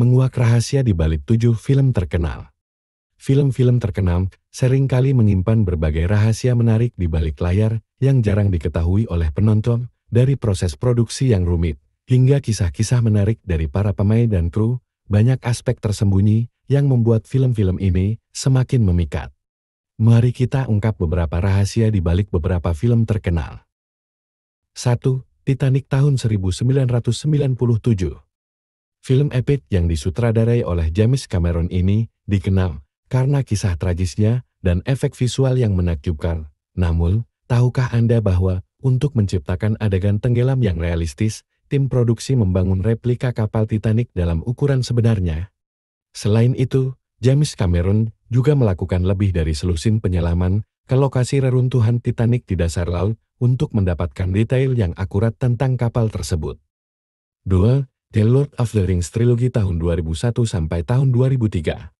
menguak rahasia di balik tujuh film terkenal. Film-film terkenal seringkali menyimpan berbagai rahasia menarik di balik layar yang jarang diketahui oleh penonton, dari proses produksi yang rumit hingga kisah-kisah menarik dari para pemain dan kru, banyak aspek tersembunyi yang membuat film-film ini semakin memikat. Mari kita ungkap beberapa rahasia di balik beberapa film terkenal. 1. Titanic tahun 1997 Film epik yang disutradarai oleh James Cameron ini dikenal karena kisah tragisnya dan efek visual yang menakjubkan. Namun, tahukah Anda bahwa untuk menciptakan adegan tenggelam yang realistis, tim produksi membangun replika kapal Titanic dalam ukuran sebenarnya? Selain itu, James Cameron juga melakukan lebih dari selusin penyelaman ke lokasi reruntuhan Titanic di dasar laut untuk mendapatkan detail yang akurat tentang kapal tersebut. 2. The Lord of the Rings Trilogi tahun 2001 sampai tahun 2003.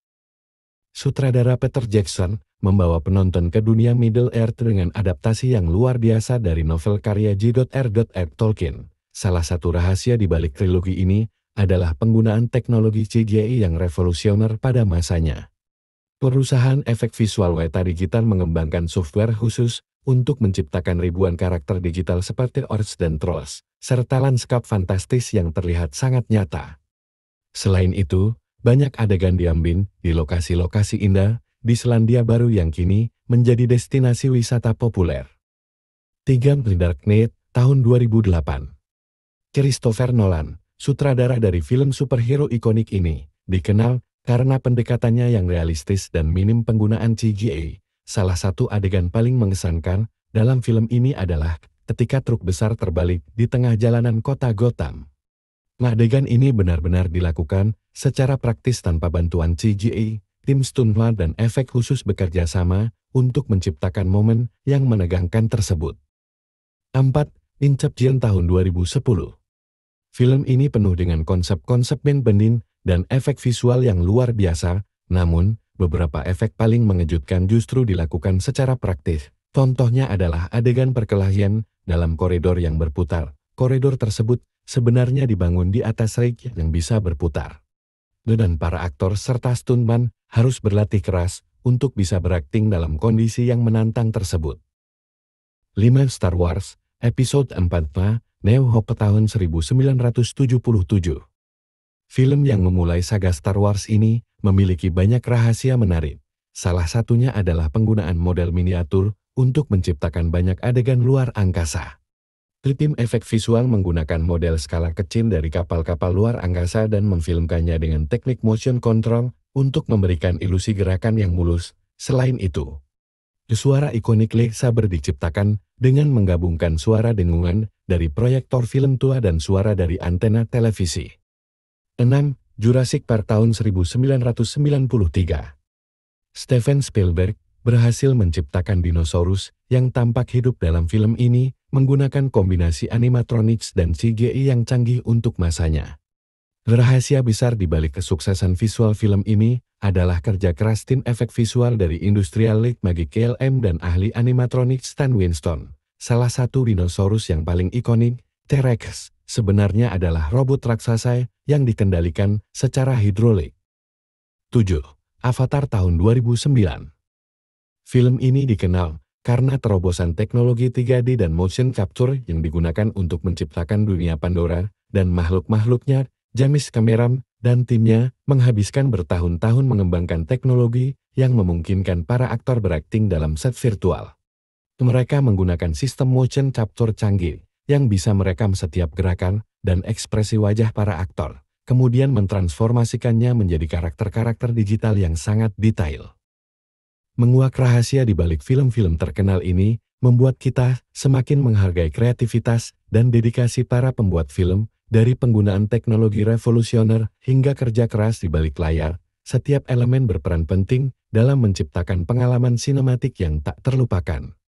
Sutradara Peter Jackson membawa penonton ke dunia Middle Earth dengan adaptasi yang luar biasa dari novel karya J.R.R. Tolkien. Salah satu rahasia di balik trilogi ini adalah penggunaan teknologi CGI yang revolusioner pada masanya. Perusahaan efek visual Weta Digital mengembangkan software khusus untuk menciptakan ribuan karakter digital seperti Orcs dan Trolls, serta lanskap fantastis yang terlihat sangat nyata. Selain itu, banyak adegan diambil di lokasi-lokasi indah di Selandia Baru yang kini menjadi destinasi wisata populer. 3. Darknet, tahun 2008 Christopher Nolan, sutradara dari film superhero ikonik ini, dikenal karena pendekatannya yang realistis dan minim penggunaan CGI. Salah satu adegan paling mengesankan dalam film ini adalah ketika truk besar terbalik di tengah jalanan kota Gotham. Adegan ini benar-benar dilakukan secara praktis tanpa bantuan CGI, tim stuntman, dan efek khusus bekerja sama untuk menciptakan momen yang menegangkan tersebut. 4. Inception tahun 2010 Film ini penuh dengan konsep-konsep Ben Benin dan efek visual yang luar biasa, namun beberapa efek paling mengejutkan justru dilakukan secara praktis, Contohnya adalah adegan perkelahian dalam koridor yang berputar. Koridor tersebut sebenarnya dibangun di atas rig yang bisa berputar. Dan para aktor serta stuntman harus berlatih keras untuk bisa berakting dalam kondisi yang menantang tersebut. 5 Star Wars, episode 4 New Hope tahun 1977. Film yang memulai saga Star Wars ini memiliki banyak rahasia menarik. Salah satunya adalah penggunaan model miniatur untuk menciptakan banyak adegan luar angkasa. Tim efek visual menggunakan model skala kecil dari kapal-kapal luar angkasa dan memfilmkannya dengan teknik motion control untuk memberikan ilusi gerakan yang mulus. Selain itu, suara ikonik Lee Saber diciptakan dengan menggabungkan suara dengungan dari proyektor film tua dan suara dari antena televisi. 6. Jurassic Park tahun 1993 Steven Spielberg berhasil menciptakan dinosaurus yang tampak hidup dalam film ini menggunakan kombinasi animatronics dan CGI yang canggih untuk masanya. Rahasia besar di balik kesuksesan visual film ini adalah kerja keras tim efek visual dari Industrial League Magic KLM dan ahli animatronik Stan Winston. Salah satu dinosaurus yang paling ikonik, T-Rex, sebenarnya adalah robot raksasa yang dikendalikan secara hidrolik. 7. Avatar tahun 2009 Film ini dikenal karena terobosan teknologi 3D dan motion capture yang digunakan untuk menciptakan dunia Pandora dan makhluk-makhluknya, James Cameron dan timnya menghabiskan bertahun-tahun mengembangkan teknologi yang memungkinkan para aktor berakting dalam set virtual. Mereka menggunakan sistem motion capture canggih yang bisa merekam setiap gerakan dan ekspresi wajah para aktor, kemudian mentransformasikannya menjadi karakter-karakter digital yang sangat detail. Menguak rahasia di balik film-film terkenal ini membuat kita semakin menghargai kreativitas dan dedikasi para pembuat film, dari penggunaan teknologi revolusioner hingga kerja keras di balik layar. Setiap elemen berperan penting dalam menciptakan pengalaman sinematik yang tak terlupakan.